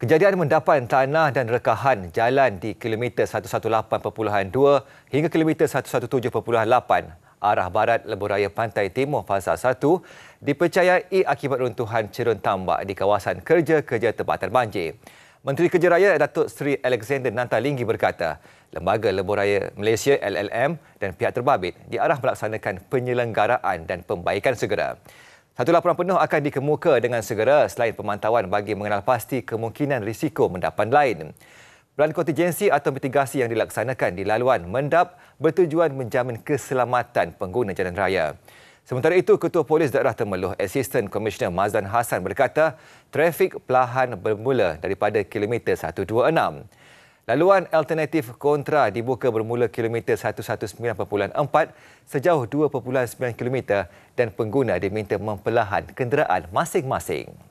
Kejadian mendapat tanah dan rekahan jalan di kilometer 118.2 hingga kilometer 117.8 arah barat lebuh raya pantai timur fasa 1 dipercayai akibat runtuhan cerun tambak di kawasan kerja-kerja tempatan banjir. Menteri Kerja Raya Datuk Seri Alexander Nantalingi berkata, Lembaga Lebuh Raya Malaysia LLM dan pihak terbabit diarah melaksanakan penyelenggaraan dan pembaikan segera. Satu laporan penuh akan dikemuka dengan segera selain pemantauan bagi mengenal pasti kemungkinan risiko mendapan lain. Pelan kontingensi atau mitigasi yang dilaksanakan di laluan mendap bertujuan menjamin keselamatan pengguna jalan raya. Sementara itu, Ketua Polis Daerah Temeluh Assistant Commissioner Mazlan Hassan berkata, trafik pelahan bermula daripada kilometer 126. Laluan alternatif kontra dibuka bermula kilometer 119.4 sejauh 2.9 km dan pengguna diminta memperlahan kenderaan masing-masing.